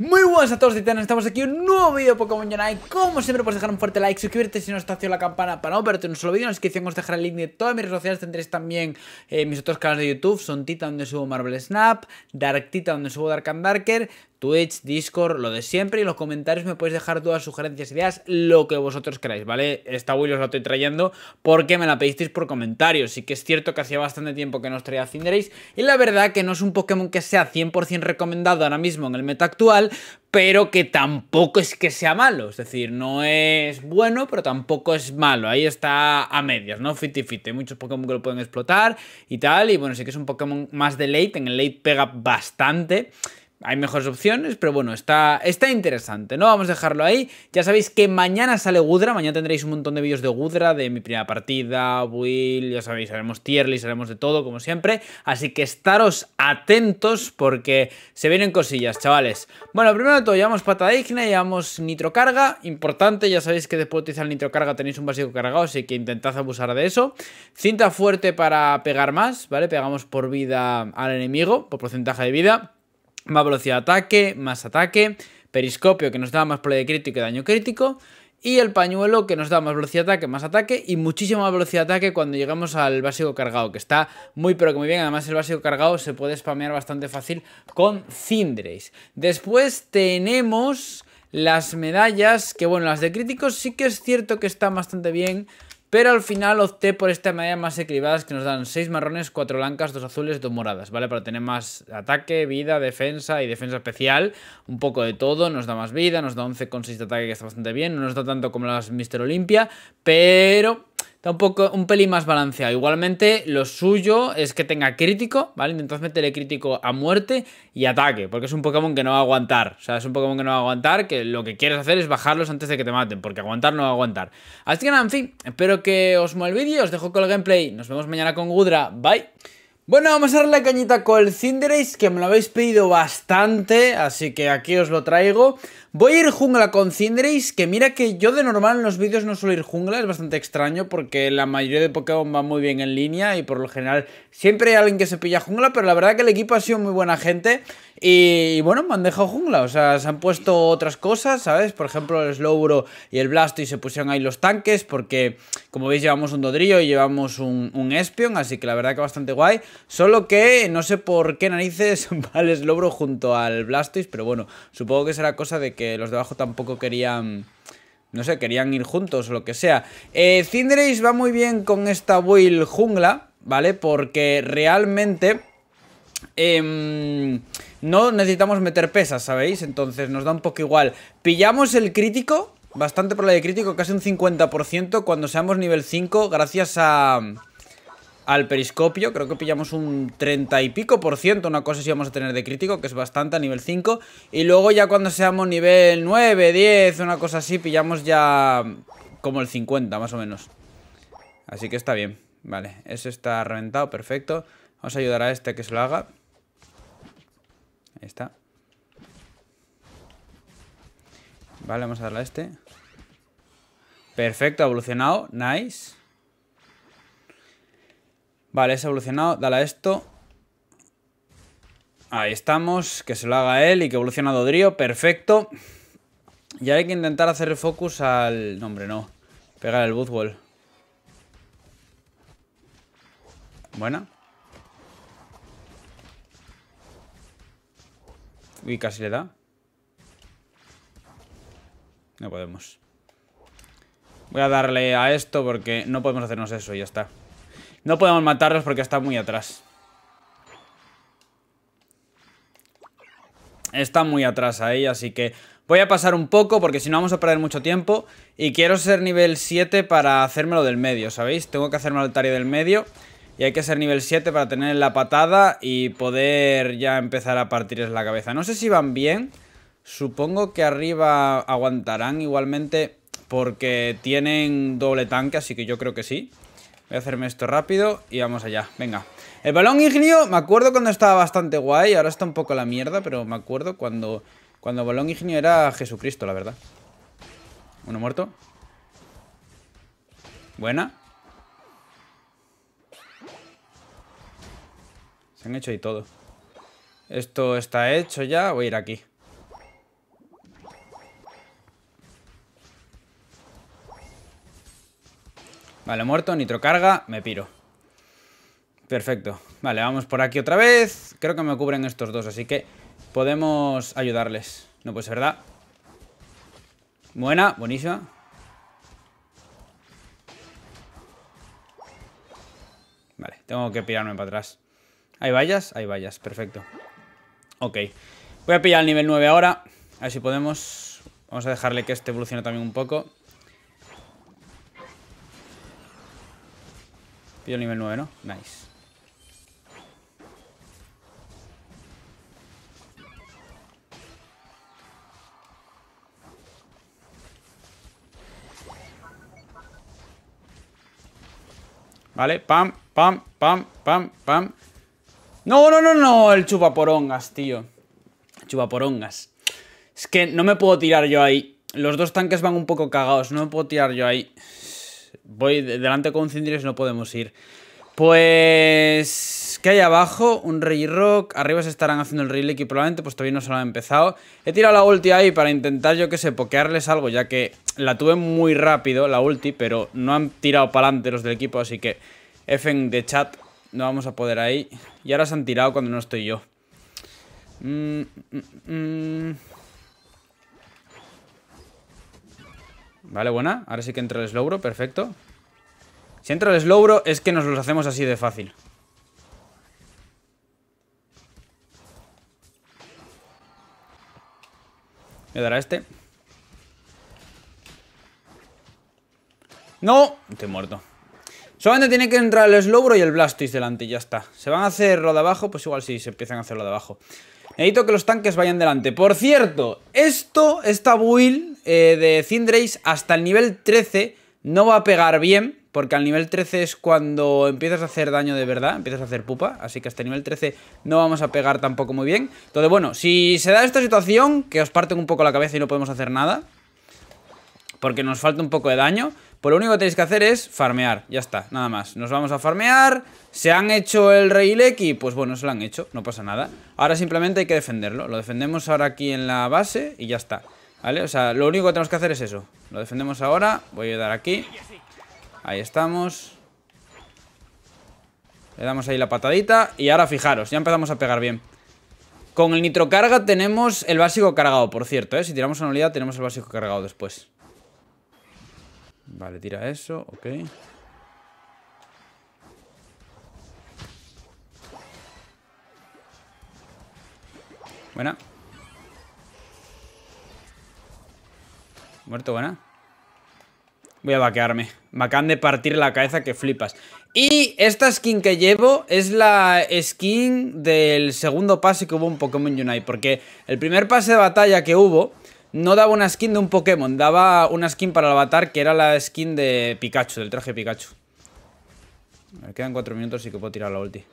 Muy buenas a todos titan! estamos aquí en un nuevo vídeo de Pokémon Unite Como siempre puedes dejar un fuerte like, suscribirte si no está haciendo la campana para no perderte un solo vídeo En la descripción os dejaré el link de todas mis redes sociales, tendréis también eh, mis otros canales de YouTube Son Tita donde subo Marvel Snap, Dark Tita donde subo Dark and Darker Twitch, Discord, lo de siempre. Y en los comentarios me podéis dejar todas sugerencias, ideas, lo que vosotros queráis, ¿vale? Esta Wii os la estoy trayendo porque me la pedisteis por comentarios. Y que es cierto que hacía bastante tiempo que no os traía Cinderace. Y la verdad que no es un Pokémon que sea 100% recomendado ahora mismo en el meta actual pero que tampoco es que sea malo. Es decir, no es bueno, pero tampoco es malo. Ahí está a medias, ¿no? Fiti Fiti-fit. Hay muchos Pokémon que lo pueden explotar y tal. Y bueno, sí que es un Pokémon más de late. En el late pega bastante hay mejores opciones, pero bueno, está, está interesante, ¿no? Vamos a dejarlo ahí. Ya sabéis que mañana sale Gudra, mañana tendréis un montón de vídeos de Gudra, de mi primera partida, Will, ya sabéis, haremos Tierly, haremos de todo, como siempre. Así que estaros atentos porque se vienen cosillas, chavales. Bueno, primero de todo, llevamos pata digna, llevamos nitrocarga, importante, ya sabéis que después de utilizar nitrocarga tenéis un básico cargado, así que intentad abusar de eso. Cinta fuerte para pegar más, ¿vale? Pegamos por vida al enemigo, por porcentaje de vida más velocidad de ataque, más ataque, periscopio que nos da más play de crítico y daño crítico, y el pañuelo que nos da más velocidad de ataque, más ataque y muchísima más velocidad de ataque cuando llegamos al básico cargado, que está muy pero que muy bien. Además el básico cargado se puede spamear bastante fácil con Cindres. Después tenemos las medallas, que bueno, las de críticos sí que es cierto que están bastante bien pero al final opté por esta medalla más equilibradas que nos dan 6 marrones, 4 blancas, 2 azules, 2 moradas, ¿vale? Para tener más ataque, vida, defensa y defensa especial. Un poco de todo, nos da más vida, nos da 11,6 de ataque que está bastante bien. No nos da tanto como las Mr. Olympia, pero Está un poco, pelín más balanceado. Igualmente, lo suyo es que tenga crítico, ¿vale? Entonces meterle crítico a muerte y ataque, porque es un Pokémon que no va a aguantar. O sea, es un Pokémon que no va a aguantar, que lo que quieres hacer es bajarlos antes de que te maten, porque aguantar no va a aguantar. Así que nada, en fin, espero que os mueva el vídeo, os dejo con el gameplay. Nos vemos mañana con Gudra. Bye. Bueno, vamos a darle cañita con el Cinderace, que me lo habéis pedido bastante, así que aquí os lo traigo. Voy a ir jungla con Cinderace, que mira que yo de normal en los vídeos no suelo ir jungla, es bastante extraño porque la mayoría de Pokémon va muy bien en línea y por lo general siempre hay alguien que se pilla jungla, pero la verdad que el equipo ha sido muy buena gente y bueno, me han dejado jungla, o sea, se han puesto otras cosas, ¿sabes? Por ejemplo, el Slowbro y el Blasto y se pusieron ahí los tanques porque, como veis, llevamos un Dodrillo y llevamos un, un Espion, así que la verdad que bastante guay. Solo que no sé por qué narices va el Slowbro junto al Blastoise, pero bueno, supongo que será cosa de que los de abajo tampoco querían... No sé, querían ir juntos o lo que sea. Eh, Cinderace va muy bien con esta Will jungla, ¿vale? Porque realmente... Em, no necesitamos meter pesas, ¿sabéis? Entonces nos da un poco igual. Pillamos el crítico, bastante por la de crítico, casi un 50% cuando seamos nivel 5, gracias a... Al periscopio, creo que pillamos un 30 y pico por ciento, una cosa si vamos a tener de crítico, que es bastante a nivel 5. Y luego ya cuando seamos nivel 9, 10, una cosa así, pillamos ya como el 50 más o menos. Así que está bien. Vale, ese está reventado, perfecto. Vamos a ayudar a este que se lo haga. Ahí está. Vale, vamos a darle a este. Perfecto, ha evolucionado. Nice. Vale, es evolucionado. Dale a esto. Ahí estamos. Que se lo haga él y que evoluciona Dodrio. Perfecto. Y hay que intentar hacer focus al... No, hombre, no. Pegar el buzzwall Buena. Uy, casi le da. No podemos. Voy a darle a esto porque no podemos hacernos eso y ya está. No podemos matarlos porque está muy atrás. Está muy atrás ahí, así que voy a pasar un poco porque si no vamos a perder mucho tiempo. Y quiero ser nivel 7 para hacérmelo del medio, ¿sabéis? Tengo que hacerme la tarea del medio. Y hay que ser nivel 7 para tener la patada y poder ya empezar a partirles la cabeza. No sé si van bien. Supongo que arriba aguantarán igualmente porque tienen doble tanque, así que yo creo que sí. Voy a hacerme esto rápido y vamos allá. Venga. El balón ingenio me acuerdo cuando estaba bastante guay. Ahora está un poco la mierda, pero me acuerdo cuando, cuando el balón ingenio era Jesucristo, la verdad. Uno muerto. Buena. Se han hecho y todo. Esto está hecho ya. Voy a ir aquí. Vale, muerto, nitrocarga, me piro. Perfecto. Vale, vamos por aquí otra vez. Creo que me cubren estos dos, así que podemos ayudarles. No, pues verdad. Buena, buenísima. Vale, tengo que pirarme para atrás. ¿Hay vallas? Hay vallas, perfecto. Ok. Voy a pillar el nivel 9 ahora. A ver si podemos... Vamos a dejarle que este evolucione también un poco. Pillo el nivel 9, ¿no? Nice. Vale, pam, pam, pam, pam, pam no, no, no, no, el chupaporongas, tío. Chupaporongas. Es que no me puedo tirar yo ahí. Los dos tanques van un poco cagados, no me puedo tirar yo ahí. Voy delante con y no podemos ir. Pues... ¿Qué hay abajo? Un Rey Rock. Arriba se estarán haciendo el rey y probablemente pues todavía no se lo han empezado. He tirado la ulti ahí para intentar, yo que sé, pokearles algo, ya que la tuve muy rápido, la ulti, pero no han tirado para adelante los del equipo, así que F en de chat no vamos a poder ahí. Y ahora se han tirado cuando no estoy yo. Mm, mm, mm. Vale, buena. Ahora sí que entra el Slowbro, perfecto. Si entra el Slowbro es que nos los hacemos así de fácil. Me dará este. ¡No! Estoy muerto. Solamente tiene que entrar el Slowbro y el Blastoise delante y ya está. ¿Se van a hacer lo de abajo? Pues igual sí, se empiezan a hacer lo de abajo. Necesito que los tanques vayan delante. Por cierto, esto, esta build eh, de Cinderace hasta el nivel 13 no va a pegar bien. Porque al nivel 13 es cuando empiezas a hacer daño de verdad, empiezas a hacer pupa. Así que hasta el nivel 13 no vamos a pegar tampoco muy bien. Entonces, bueno, si se da esta situación, que os parten un poco la cabeza y no podemos hacer nada. Porque nos falta un poco de daño. Pues lo único que tenéis que hacer es farmear, ya está, nada más. Nos vamos a farmear, se han hecho el rey y pues bueno, se lo han hecho, no pasa nada. Ahora simplemente hay que defenderlo, lo defendemos ahora aquí en la base y ya está. ¿Vale? O sea, lo único que tenemos que hacer es eso. Lo defendemos ahora, voy a dar aquí. Ahí estamos. Le damos ahí la patadita y ahora fijaros, ya empezamos a pegar bien. Con el nitrocarga tenemos el básico cargado, por cierto, ¿eh? Si tiramos una unidad tenemos el básico cargado después. Vale, tira eso, ok. Buena. Muerto, buena. Voy a vaquearme. Me acaban de partir la cabeza que flipas. Y esta skin que llevo es la skin del segundo pase que hubo en Pokémon Unite. Porque el primer pase de batalla que hubo no daba una skin de un Pokémon, daba una skin para el avatar que era la skin de Pikachu, del traje Pikachu. Me quedan cuatro minutos y que puedo tirar la ulti.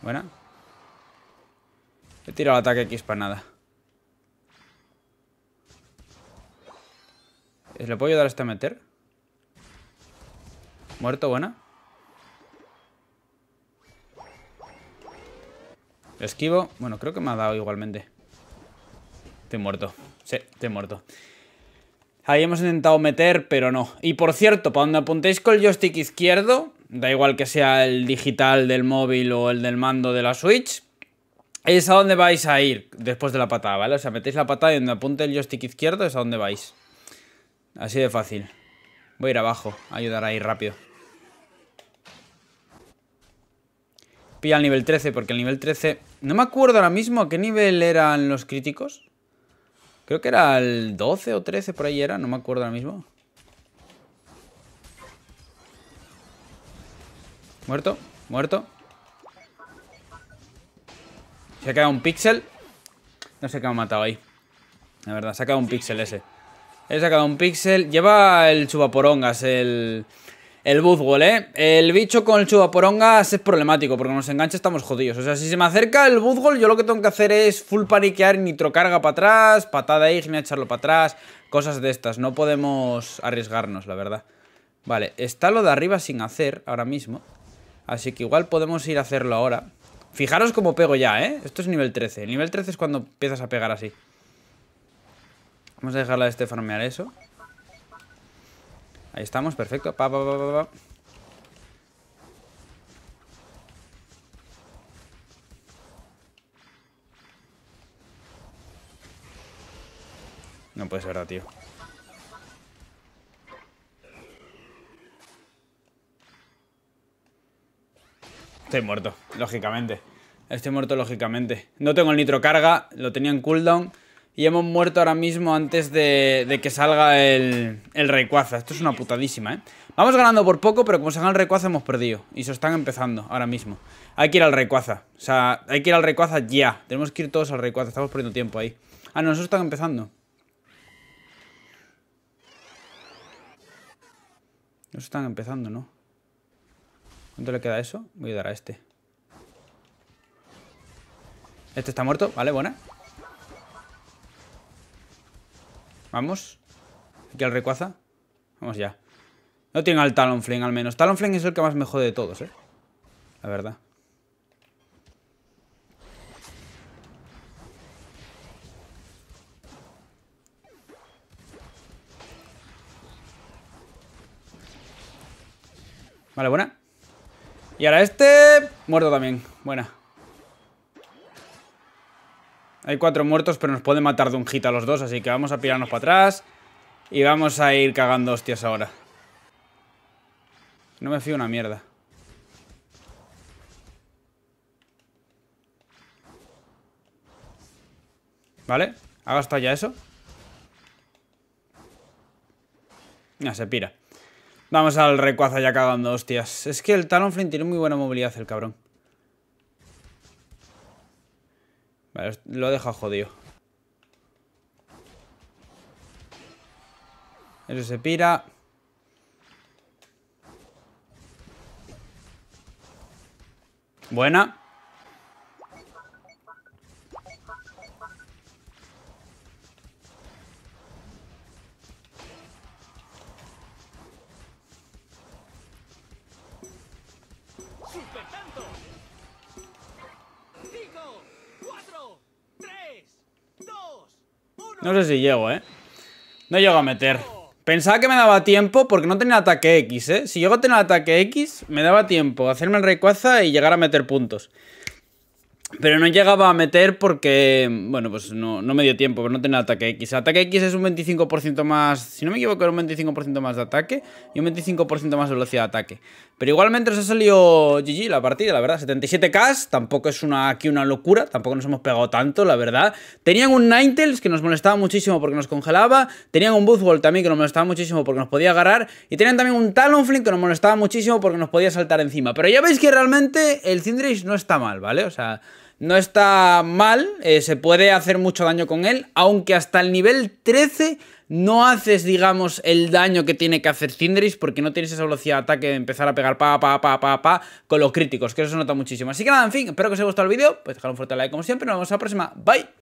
Buena. He tirado el ataque X para nada. ¿Le puedo ayudar este a meter? Muerto, buena. esquivo. Bueno, creo que me ha dado igualmente. Te he muerto. Sí, te he muerto. Ahí hemos intentado meter, pero no. Y por cierto, para donde apuntéis con el joystick izquierdo, da igual que sea el digital del móvil o el del mando de la Switch, es a donde vais a ir después de la patada, ¿vale? O sea, metéis la patada y donde apunte el joystick izquierdo es a donde vais. Así de fácil. Voy a ir abajo, a ayudar ahí rápido. Pilla el nivel 13, porque el nivel 13... No me acuerdo ahora mismo a qué nivel eran los críticos. Creo que era el 12 o 13, por ahí era, no me acuerdo ahora mismo. Muerto, muerto. Se ha quedado un píxel. No sé qué me ha matado ahí. La verdad, se ha quedado un píxel ese. He sacado un píxel. Lleva el chubaporongas, el el buzgol, ¿eh? El bicho con el Chubaporongas es problemático, porque nos engancha estamos jodidos. O sea, si se me acerca el buzgol yo lo que tengo que hacer es full paniquear, nitrocarga para atrás, patada ígnea, echarlo para atrás, cosas de estas. No podemos arriesgarnos, la verdad. Vale, está lo de arriba sin hacer ahora mismo. Así que igual podemos ir a hacerlo ahora. Fijaros cómo pego ya, ¿eh? Esto es nivel 13. El nivel 13 es cuando empiezas a pegar así. Vamos a dejarla de este farmear eso. Ahí estamos, perfecto. no puede ser tío. Estoy muerto, lógicamente. Estoy muerto, lógicamente. No tengo el nitro carga, lo tenía en cooldown y hemos muerto ahora mismo antes de, que salga el, el Esto es una putadísima, ¿eh? Vamos ganando por poco, pero como salga el Rayquaza hemos perdido. Y se están empezando ahora mismo. Hay que ir al recuaza. O sea, hay que ir al recuaza ya. Tenemos que ir todos al Rayquaza. Estamos perdiendo tiempo ahí. Ah, no, nosotros están empezando. se están empezando, ¿no? ¿Cuánto le queda eso? Voy a dar a este. Este está muerto. Vale, buena. Vamos. Aquí al Recuaza. Vamos ya. No tiene al Talonflame al menos. Talonflame es el que más me jode de todos, ¿eh? La verdad. Vale, buena. Y ahora este... Muerto también. Buena. Hay cuatro muertos, pero nos puede matar de un hit a los dos, así que vamos a pirarnos para atrás. Y vamos a ir cagando hostias ahora. No me fío una mierda. ¿Vale? ¿Ha gastado ya eso? Ya se pira. Vamos al recuazo ya cagando hostias. Es que el talonflint tiene muy buena movilidad el cabrón. lo deja jodido. Eso se pira. Buena. No sé si llego, ¿eh? No llego a meter. Pensaba que me daba tiempo porque no tenía ataque X, ¿eh? Si llego a tener ataque X, me daba tiempo hacerme el Rayquaza y llegar a meter puntos. Pero no llegaba a meter porque, bueno, pues no, me dio tiempo, pero no tenía ataque X. Ataque X es un 25% más, si no me equivoco, era un 25% más de ataque y un 25% más de velocidad de ataque. Pero igualmente nos ha salido GG la partida, la verdad. 77K, tampoco es una, aquí una locura, tampoco nos hemos pegado tanto, la verdad. Tenían un Ninetales que nos molestaba muchísimo porque nos congelaba, tenían un Buzzwall también que nos molestaba muchísimo porque nos podía agarrar y tenían también un Talonflame que nos molestaba muchísimo porque nos podía saltar encima. Pero ya veis que realmente el Cindrish no está mal, ¿vale? O sea... No está mal, eh, se puede hacer mucho daño con él, aunque hasta el nivel 13 no haces, digamos, el daño que tiene que hacer Cindris porque no tienes esa velocidad de ataque de empezar a pegar pa, pa, pa, pa, pa con los críticos, que eso se nota muchísimo. Así que nada, en fin, espero que os haya gustado el vídeo, pues dejad un fuerte like como siempre, nos vemos la próxima, bye.